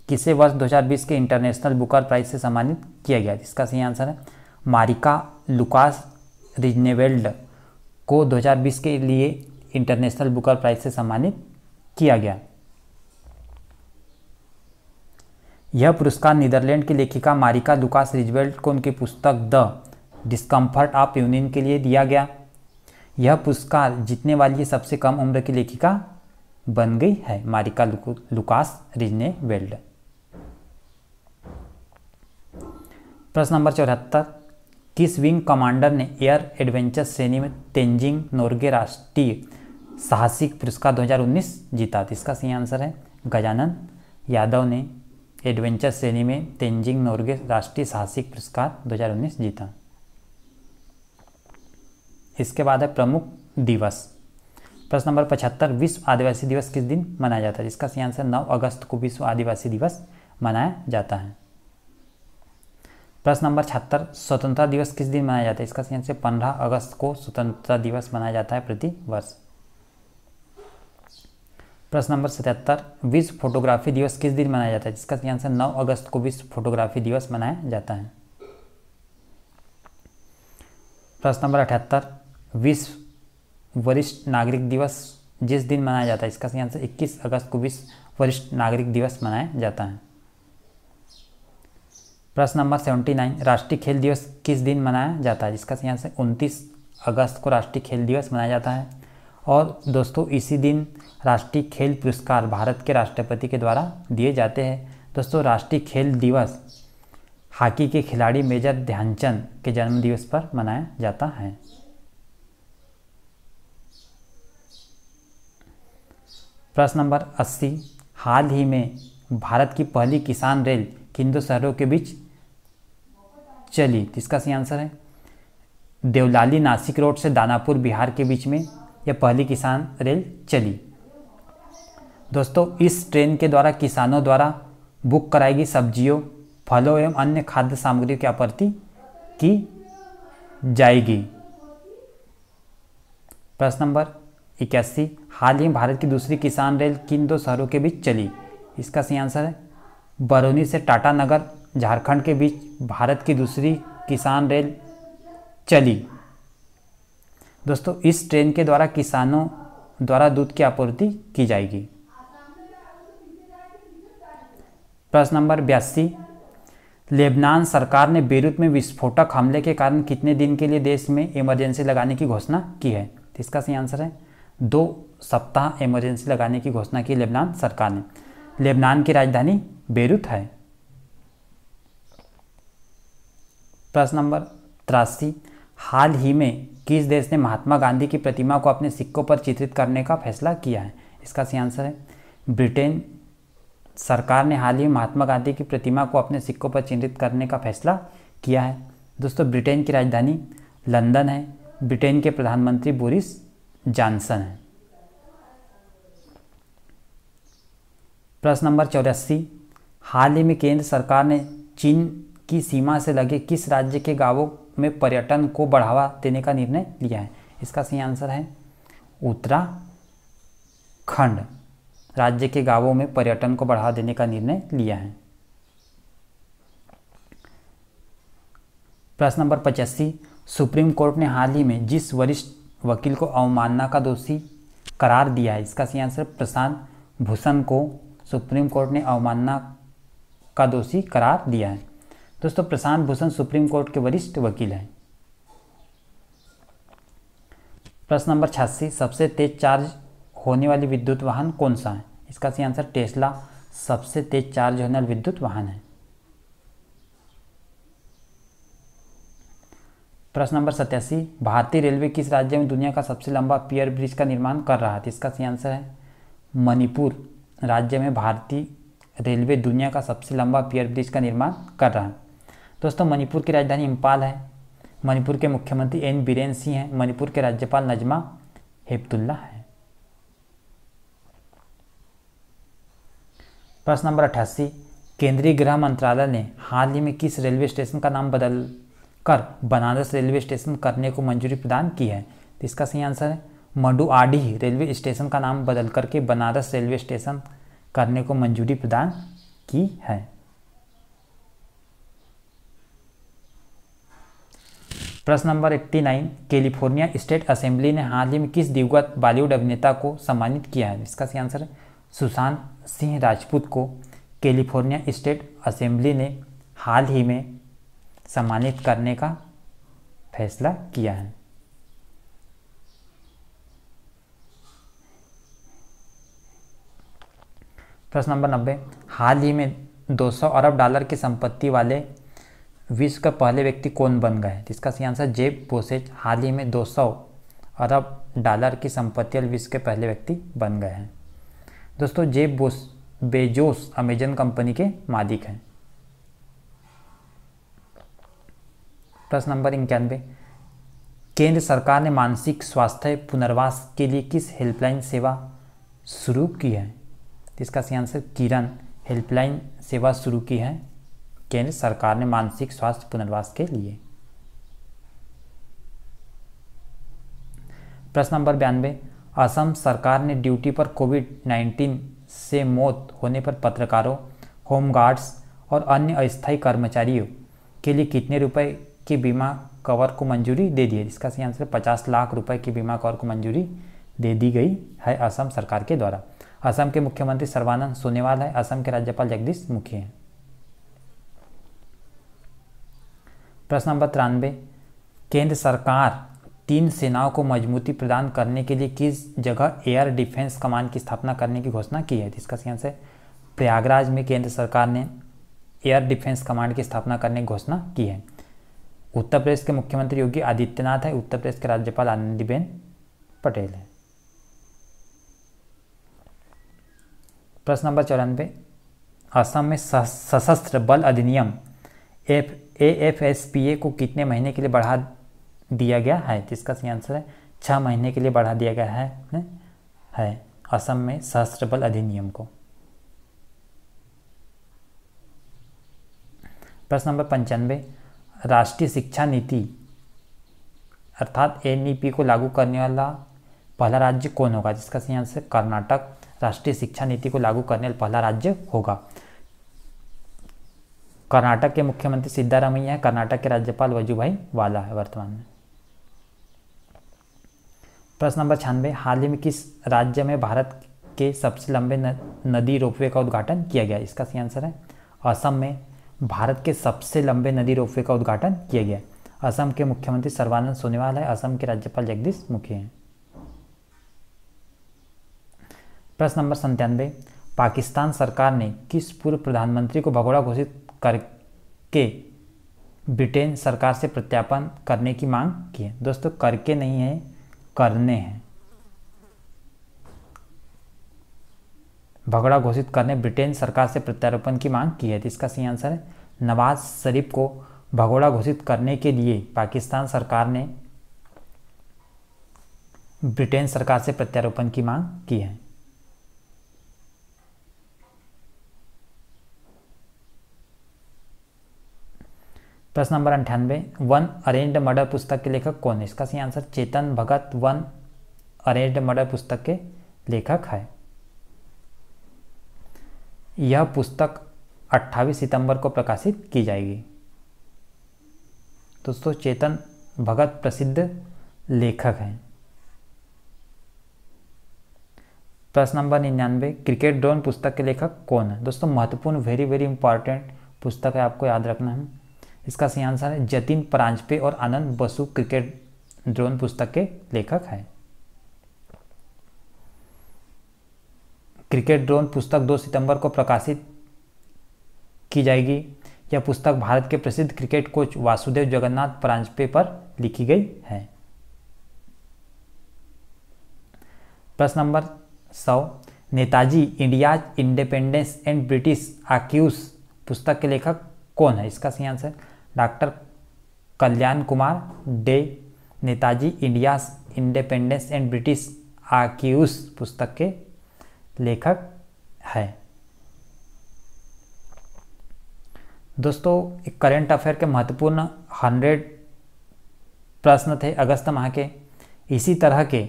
Speaker 1: किसे वर्ष 2020 के इंटरनेशनल बुकर प्राइज से सम्मानित किया गया जिसका सही आंसर है मारिका लुकास रिजनेवेल्ड को 2020 के लिए इंटरनेशनल बुकर प्राइज से सम्मानित किया गया यह पुरस्कार नीदरलैंड की लेखिका मारिका लुकास रिजवेल्ट को उनकी पुस्तक द डिस्कम्फर्ट ऑफ यूनियन के लिए दिया गया यह पुरस्कार जीतने वाली सबसे कम उम्र की लेखिका बन गई है मारिका लुक, लुकास रिजने वेल्ड प्रश्न नंबर चौहत्तर किस विंग कमांडर ने एयर एडवेंचर श्रेणी में तेंजिंग नोर्गे राष्ट्रीय साहसिक पुरस्कार 2019 जीता था तो इसका सही आंसर है गजानन यादव ने एडवेंचर श्रेणी में तेंजिंग नोर्गे राष्ट्रीय साहसिक पुरस्कार 2019 जीता इसके बाद है प्रमुख दिवस प्रश्न नंबर पचहत्तर विश्व आदिवासी दिवस किस दिन मनाया जाता है जिसका सही आंसर नौ अगस्त को विश्व आदिवासी दिवस मनाया जाता है प्रश्न नंबर छहत्तर स्वतंत्रता दिवस किस दिन मनाया जाता है इसका सही आंसर पंद्रह अगस्त को स्वतंत्रता दिवस मनाया जाता है प्रति वर्ष प्रश्न नंबर सतहत्तर विश्व फोटोग्राफी दिवस किस दिन मनाया जाता है जिसका सही आंसर नौ अगस्त को विश्व फोटोग्राफी दिवस मनाया जाता है प्रश्न नंबर अठहत्तर विश्व वरिष्ठ नागरिक दिवस जिस दिन मनाया जाता है इसका सही आंसर 21 अगस्त को विश्व वरिष्ठ नागरिक दिवस मनाया जाता है प्रश्न नंबर 79 राष्ट्रीय खेल दिवस किस दिन मनाया जाता है जिसका सही आंसर 29 अगस्त को राष्ट्रीय खेल दिवस मनाया जाता है और दोस्तों इसी दिन राष्ट्रीय खेल पुरस्कार भारत के राष्ट्रपति के द्वारा दिए जाते हैं दोस्तों राष्ट्रीय खेल दिवस हॉकी के खिलाड़ी मेजर ध्यानचंद के जन्मदिवस पर मनाया जाता है प्रश्न नंबर 80 हाल ही में भारत की पहली किसान रेल किन दो शहरों के बीच चली इसका सही आंसर है देवलाली नासिक रोड से दानापुर बिहार के बीच में यह पहली किसान रेल चली दोस्तों इस ट्रेन के द्वारा किसानों द्वारा बुक कराई सब्जियों फलों एवं अन्य खाद्य सामग्रियों की आपूर्ति की जाएगी प्रश्न नंबर इक्यासी हाल ही में भारत की दूसरी किसान रेल किन दो शहरों के बीच चली इसका सही आंसर है बरौनी से टाटा नगर झारखंड के बीच भारत की दूसरी किसान रेल चली दोस्तों इस ट्रेन के द्वारा किसानों द्वारा दूध की आपूर्ति की जाएगी प्रश्न नंबर बयासी लेबनान सरकार ने बेरूत में विस्फोटक हमले के कारण कितने दिन के लिए देश में इमरजेंसी लगाने की घोषणा की है इसका सही आंसर है दो सप्ताह इमरजेंसी लगाने की घोषणा की लेबनान सरकार ने लेबनान की राजधानी बेरूत है प्रश्न नंबर तिरासी हाल ही में किस देश ने महात्मा गांधी की प्रतिमा को अपने सिक्कों पर चित्रित करने का फैसला किया है इसका सही आंसर है ब्रिटेन सरकार ने हाल ही में महात्मा गांधी की प्रतिमा को अपने सिक्कों पर चिन्हित करने का फैसला किया है दोस्तों ब्रिटेन की राजधानी लंदन है ब्रिटेन के प्रधानमंत्री बोरिस जॉनसन हैं प्रश्न नंबर चौरासी हाल ही में केंद्र सरकार ने चीन की सीमा से लगे किस राज्य के गांवों में पर्यटन को बढ़ावा देने का निर्णय लिया है इसका सही आंसर है उत्तराखंड राज्य के गांवों में पर्यटन को बढ़ावा देने का निर्णय लिया है प्रश्न नंबर पचासी सुप्रीम कोर्ट ने हाल ही में जिस वरिष्ठ वकील को अवमानना का दोषी करार दिया है इसका सही आंसर प्रशांत भूषण को सुप्रीम कोर्ट ने अवमानना का दोषी करार दिया है दोस्तों प्रशांत भूषण सुप्रीम कोर्ट के वरिष्ठ वकील हैं प्रश्न नंबर छियासी सबसे तेज चार्ज होने वाली विद्युत वाहन कौन सा है इसका सही आंसर टेस्ला सबसे तेज चार्ज होने वाला विद्युत वाहन है प्रश्न नंबर सत्यासी भारतीय रेलवे किस राज्य में दुनिया का सबसे लंबा पियर ब्रिज का निर्माण कर रहा है तो इसका सही आंसर है मणिपुर राज्य में भारतीय रेलवे दुनिया का सबसे लंबा पियर ब्रिज का निर्माण कर रहा है दोस्तों मणिपुर की राजधानी इम्पाल है मणिपुर के मुख्यमंत्री एन बीरेन सिंह हैं मणिपुर के राज्यपाल नजमा हेपतुल्ला है प्रश्न नंबर अट्ठासी केंद्रीय गृह मंत्रालय ने हाल ही में किस रेलवे स्टेशन का नाम बदल कर बनारस रेलवे स्टेशन करने को मंजूरी प्रदान की है तो इसका सही आंसर है मंडुआडी रेलवे स्टेशन का नाम बदल करके बनारस रेलवे स्टेशन करने को मंजूरी प्रदान की है प्रश्न नंबर 89 कैलिफोर्निया स्टेट असेंबली ने हाल ही में किस दिवगत बॉलीवुड अभिनेता को सम्मानित किया है इसका सही आंसर सुशांत सिंह राजपूत को कैलिफोर्निया स्टेट असेंबली ने हाल ही में सम्मानित करने का फैसला किया है प्रश्न नंबर नब्बे हाल ही में 200 अरब डॉलर की संपत्ति वाले विश्व का पहले व्यक्ति कौन बन गए इसका सही आंसर जेब बोसेज हाल ही में 200 अरब डॉलर की संपत्ति वाले विश्व के पहले व्यक्ति बन गए हैं दोस्तों जेब बोस बेजोस अमेजन कंपनी के मालिक हैं प्रश्न नंबर इक्यानवे केंद्र सरकार ने मानसिक स्वास्थ्य पुनर्वास के लिए किस हेल्पलाइन सेवा शुरू की है इसका सही आंसर किरण हेल्पलाइन सेवा शुरू की है केंद्र सरकार ने मानसिक स्वास्थ्य पुनर्वास के लिए प्रश्न नंबर बयानवे असम सरकार ने ड्यूटी पर कोविड 19 से मौत होने पर पत्रकारों होमगार्ड्स और अन्य अस्थायी कर्मचारियों के लिए कितने रुपए की बीमा कवर को मंजूरी दे दी है इसका सही आंसर 50 लाख रुपए की बीमा कवर को मंजूरी दे दी गई है असम सरकार के द्वारा असम के मुख्यमंत्री सर्वानंद सोनेवाल है असम के राज्यपाल जगदीश मुखी हैं प्रश्न नंबर तिरानवे केंद्र सरकार तीन सेनाओं को मजबूती प्रदान करने के लिए किस जगह एयर डिफेंस कमांड की स्थापना करने की घोषणा की है इसका सी आंसर प्रयागराज में केंद्र सरकार ने एयर डिफेंस कमांड की स्थापना करने की घोषणा की है उत्तर प्रदेश के मुख्यमंत्री योगी आदित्यनाथ है उत्तर प्रदेश के राज्यपाल आनंदीबेन पटेल है प्रश्न नंबर चौरानवे असम में सशस्त्र बल अधिनियम F A F S P A को कितने महीने के लिए बढ़ा दिया गया है जिसका सही आंसर है छः महीने के लिए बढ़ा दिया गया है ने? है असम में सशस्त्र बल अधिनियम को प्रश्न नंबर पंचानवे राष्ट्रीय शिक्षा नीति अर्थात एन e को लागू करने वाला पहला राज्य कौन होगा जिसका सही आंसर कर्नाटक राष्ट्रीय शिक्षा नीति को लागू करने वाला पहला राज्य होगा कर्नाटक के मुख्यमंत्री सिद्धारामैया है कर्नाटक के राज्यपाल वजूभाई वाला है वर्तमान में प्रश्न नंबर छियानवे हाल ही में किस राज्य में भारत के सबसे लंबे नदी रोपवे का उद्घाटन किया गया इसका सही आंसर है असम में भारत के सबसे लंबे नदी रोपवे का उद्घाटन किया गया असम के मुख्यमंत्री सर्वानंद सोनोवाल है असम के राज्यपाल जगदीश मुखी हैं प्रश्न नंबर संतानवे पाकिस्तान सरकार ने किस पूर्व प्रधानमंत्री को भगोड़ा घोषित करके ब्रिटेन सरकार से प्रत्यापन करने की मांग की है दोस्तों करके नहीं है करने हैं भगड़ा घोषित करने ब्रिटेन सरकार से प्रत्यारोपण की मांग की है तो इसका सही आंसर है नवाज शरीफ को भगोड़ा घोषित करने के लिए पाकिस्तान सरकार ने ब्रिटेन सरकार से प्रत्यारोपण की मांग की है प्रश्न नंबर अंठानवे वन अरेंज्ड मर्डर पुस्तक के लेखक कौन है इसका सही answer Chetan Bhagat one arranged murder पुस्तक के लेखक है यह पुस्तक 28 सितंबर को प्रकाशित की जाएगी दोस्तों चेतन भगत प्रसिद्ध लेखक हैं प्रश्न नंबर निन्यानवे क्रिकेट ड्रोन पुस्तक के लेखक कौन है दोस्तों महत्वपूर्ण वेरी वेरी इंपॉर्टेंट पुस्तक है आपको याद रखना है इसका सही आंसर है जतिन परांजपे और आनंद बसु क्रिकेट ड्रोन पुस्तक के लेखक हैं क्रिकेट ड्रोन पुस्तक 2 सितंबर को प्रकाशित की जाएगी यह पुस्तक भारत के प्रसिद्ध क्रिकेट कोच वासुदेव जगन्नाथ परांजपे पर लिखी गई है प्रश्न नंबर सौ Netaji India independence and British archives पुस्तक के लेखक कौन है इसका सही answer doctor Kalyan Kumar De Netaji India independence and British archives पुस्तक के लेखक है दोस्तों एक करेंट अफेयर के महत्वपूर्ण हंड्रेड प्रश्न थे अगस्त माह के इसी तरह के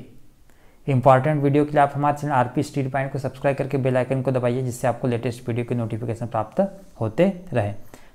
Speaker 1: इंपॉर्टेंट वीडियो के लिए आप हमारे channel R P study point को सब्सक्राइब करके बेल आइकन को दबाइए जिससे आपको लेटेस्ट वीडियो के नोटिफिकेशन प्राप्त होते रहे